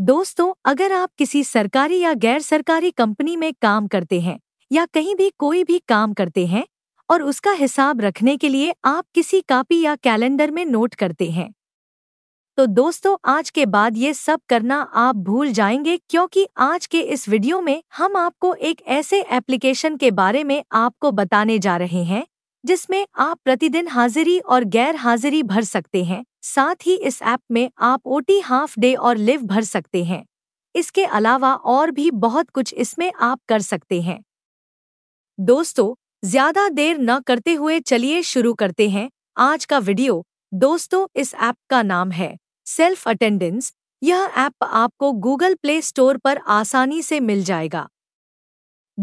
दोस्तों अगर आप किसी सरकारी या गैर सरकारी कंपनी में काम करते हैं या कहीं भी कोई भी काम करते हैं और उसका हिसाब रखने के लिए आप किसी कापी या कैलेंडर में नोट करते हैं तो दोस्तों आज के बाद ये सब करना आप भूल जाएंगे क्योंकि आज के इस वीडियो में हम आपको एक ऐसे एप्लीकेशन के बारे में आपको बताने जा रहे हैं जिसमें आप प्रतिदिन हाजिरी और गैर हाजिरी भर सकते हैं साथ ही इस ऐप में आप ओटी हाफ डे और लिव भर सकते हैं इसके अलावा और भी बहुत कुछ इसमें आप कर सकते हैं दोस्तों ज्यादा देर न करते हुए चलिए शुरू करते हैं आज का वीडियो दोस्तों इस ऐप का नाम है सेल्फ अटेंडेंस यह ऐप आपको गूगल प्ले स्टोर पर आसानी से मिल जाएगा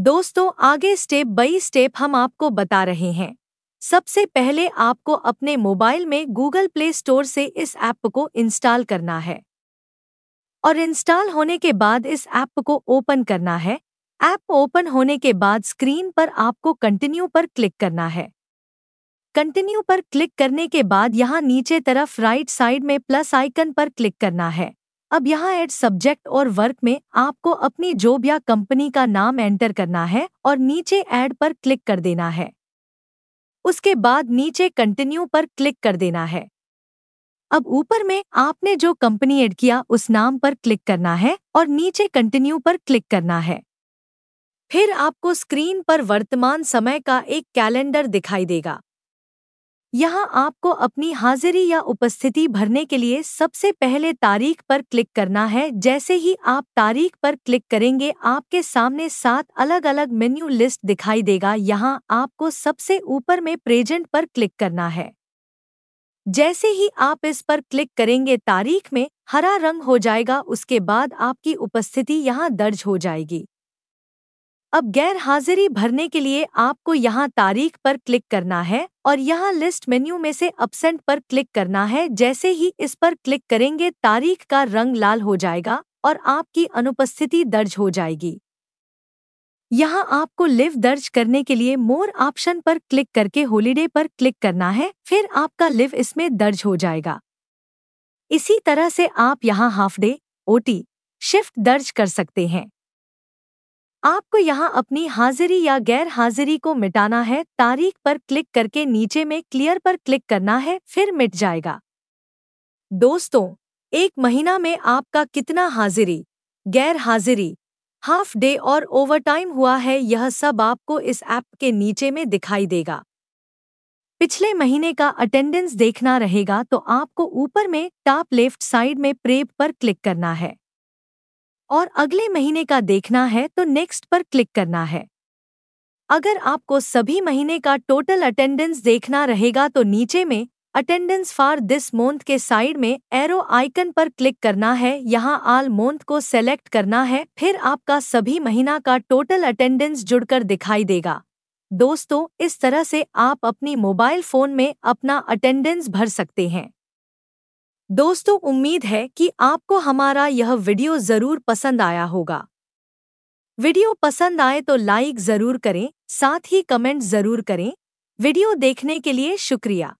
दोस्तों आगे स्टेप बाई स्टेप हम आपको बता रहे हैं सबसे पहले आपको अपने मोबाइल में गूगल प्ले स्टोर से इस ऐप को इंस्टॉल करना है और इंस्टॉल होने के बाद इस ऐप को ओपन करना है ऐप ओपन होने के बाद स्क्रीन पर आपको कंटिन्यू पर क्लिक करना है कंटिन्यू पर क्लिक करने के बाद यहाँ नीचे तरफ राइट साइड में प्लस आइकन पर क्लिक करना है अब यहाँ एड सब्जेक्ट और वर्क में आपको अपनी जॉब या कंपनी का नाम एंटर करना है और नीचे एड पर क्लिक कर देना है उसके बाद नीचे कंटिन्यू पर क्लिक कर देना है अब ऊपर में आपने जो कंपनी ऐड किया उस नाम पर क्लिक करना है और नीचे कंटिन्यू पर क्लिक करना है फिर आपको स्क्रीन पर वर्तमान समय का एक कैलेंडर दिखाई देगा यहाँ आपको अपनी हाजिरी या उपस्थिति भरने के लिए सबसे पहले तारीख पर क्लिक करना है जैसे ही आप तारीख पर क्लिक करेंगे आपके सामने सात अलग अलग मेन्यू लिस्ट दिखाई देगा यहाँ आपको सबसे ऊपर में प्रेजेंट पर क्लिक करना है जैसे ही आप इस पर क्लिक करेंगे तारीख में हरा रंग हो जाएगा उसके बाद आपकी उपस्थिति यहाँ दर्ज हो जाएगी अब गैर हाजिरी भरने के लिए आपको यहाँ तारीख पर क्लिक करना है और यहाँ लिस्ट मेन्यू में से अपसेंट पर क्लिक करना है जैसे ही इस पर क्लिक करेंगे तारीख का रंग लाल हो जाएगा और आपकी अनुपस्थिति दर्ज हो जाएगी यहाँ आपको लिव दर्ज करने के लिए मोर ऑप्शन पर क्लिक करके हॉलीडे पर क्लिक करना है फिर आपका लिव इसमें दर्ज हो जाएगा इसी तरह से आप यहाँ हाफ डे ओटी शिफ्ट दर्ज कर सकते हैं आपको यहां अपनी हाजिरी या गैर हाजिरी को मिटाना है तारीख पर क्लिक करके नीचे में क्लियर पर क्लिक करना है फिर मिट जाएगा दोस्तों एक महीना में आपका कितना हाजिरी गैर हाजिरी हाफ डे और ओवरटाइम हुआ है यह सब आपको इस ऐप के नीचे में दिखाई देगा पिछले महीने का अटेंडेंस देखना रहेगा तो आपको ऊपर में टॉप लेफ्ट साइड में प्रेप पर क्लिक करना है और अगले महीने का देखना है तो नेक्स्ट पर क्लिक करना है अगर आपको सभी महीने का टोटल अटेंडेंस देखना रहेगा तो नीचे में अटेंडेंस फॉर दिस मंथ के साइड में एरो आइकन पर क्लिक करना है यहाँ आल मंथ को सेलेक्ट करना है फिर आपका सभी महीना का टोटल अटेंडेंस जुड़कर दिखाई देगा दोस्तों इस तरह से आप अपनी मोबाइल फ़ोन में अपना अटेंडेंस भर सकते हैं दोस्तों उम्मीद है कि आपको हमारा यह वीडियो ज़रूर पसंद आया होगा वीडियो पसंद आए तो लाइक ज़रूर करें साथ ही कमेंट ज़रूर करें वीडियो देखने के लिए शुक्रिया